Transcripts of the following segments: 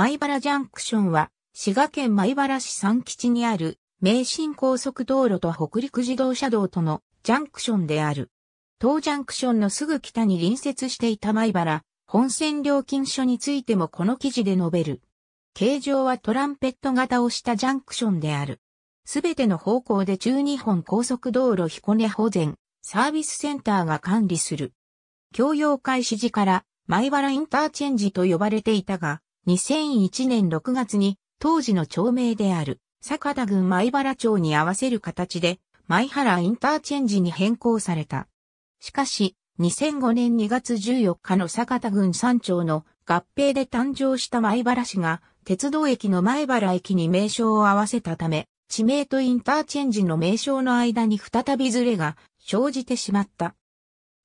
米原ジャンクションは、滋賀県米原市三吉にある、名神高速道路と北陸自動車道とのジャンクションである。当ジャンクションのすぐ北に隣接していた米原、本線料金所についてもこの記事で述べる。形状はトランペット型をしたジャンクションである。すべての方向で中日本高速道路彦根保全、サービスセンターが管理する。共用開始時から、米原インターチェンジと呼ばれていたが、2001年6月に当時の町名である坂田郡米原町に合わせる形で米原インターチェンジに変更された。しかし、2005年2月14日の坂田郡山町の合併で誕生した米原市が鉄道駅の米原駅に名称を合わせたため、地名とインターチェンジの名称の間に再びずれが生じてしまった。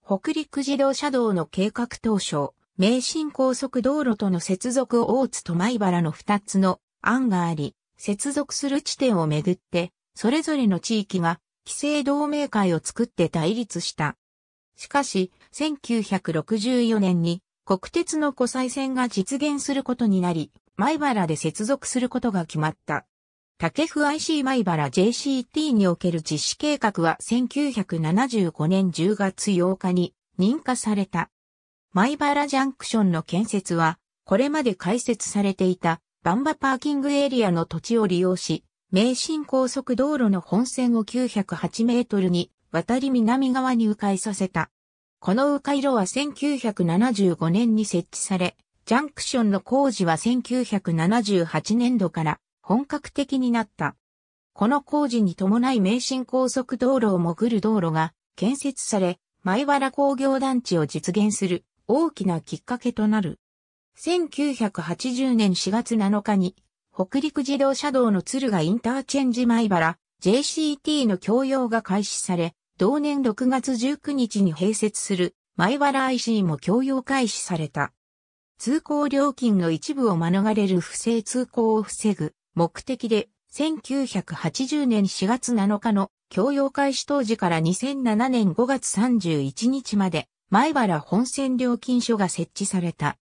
北陸自動車道の計画当初、名神高速道路との接続大津と米原の二つの案があり、接続する地点をめぐって、それぞれの地域が、規制同盟会を作って対立した。しかし、1964年に国鉄の湖西線が実現することになり、米原で接続することが決まった。竹府 IC 米原 JCT における実施計画は1975年10月8日に認可された。前原ジャンクションの建設は、これまで開設されていた、バンバパーキングエリアの土地を利用し、名神高速道路の本線を908メートルに渡り南側に迂回させた。この迂回路は1975年に設置され、ジャンクションの工事は1978年度から本格的になった。この工事に伴い名神高速道路を潜る道路が建設され、前原工業団地を実現する大きなきっかけとなる。1980年4月7日に、北陸自動車道の鶴ヶインターチェンジ前原、JCT の供用が開始され、同年6月19日に併設する前原 IC も供用開始された。通行料金の一部を免れる不正通行を防ぐ目的で、1980年4月7日の供用開始当時から2007年5月31日まで、前原本線料金所が設置された。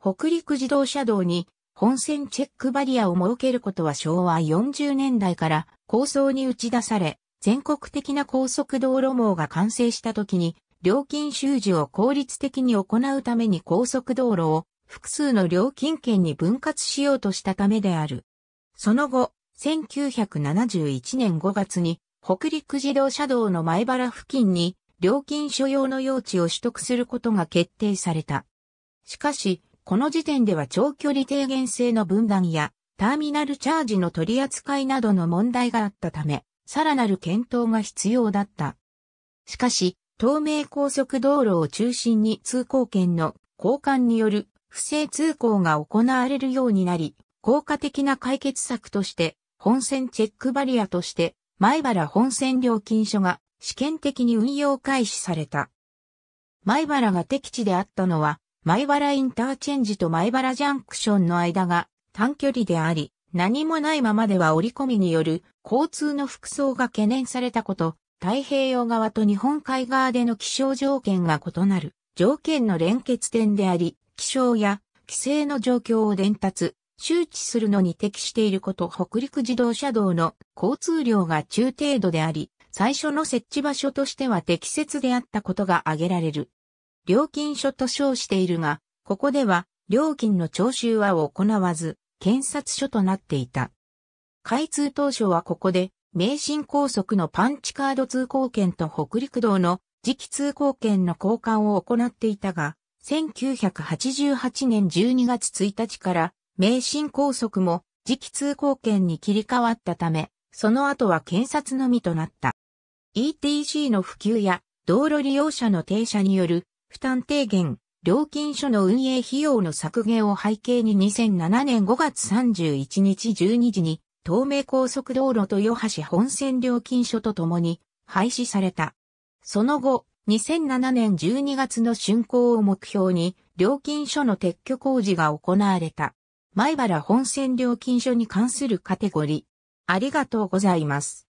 北陸自動車道に本線チェックバリアを設けることは昭和40年代から構想に打ち出され、全国的な高速道路網が完成した時に、料金収受を効率的に行うために高速道路を複数の料金圏に分割しようとしたためである。その後、1971年5月に北陸自動車道の前原付近に料金所用の用地を取得することが決定された。しかし、この時点では長距離低減性の分断やターミナルチャージの取り扱いなどの問題があったため、さらなる検討が必要だった。しかし、東名高速道路を中心に通行券の交換による不正通行が行われるようになり、効果的な解決策として、本線チェックバリアとして、前原本線料金所が試験的に運用開始された。米原が敵地であったのは、米原インターチェンジと米原ジャンクションの間が短距離であり、何もないままでは折り込みによる交通の服装が懸念されたこと、太平洋側と日本海側での気象条件が異なる条件の連結点であり、気象や規制の状況を伝達、周知するのに適していること北陸自動車道の交通量が中程度であり、最初の設置場所としては適切であったことが挙げられる。料金所と称しているが、ここでは料金の徴収は行わず、検察所となっていた。開通当初はここで、名神高速のパンチカード通行券と北陸道の磁気通行券の交換を行っていたが、1988年12月1日から名神高速も磁気通行券に切り替わったため、その後は検察のみとなった。ETC の普及や道路利用者の停車による負担低減、料金所の運営費用の削減を背景に2007年5月31日12時に東名高速道路豊橋本線料金所とともに廃止された。その後、2007年12月の竣工を目標に料金所の撤去工事が行われた。前原本線料金所に関するカテゴリー。ありがとうございます。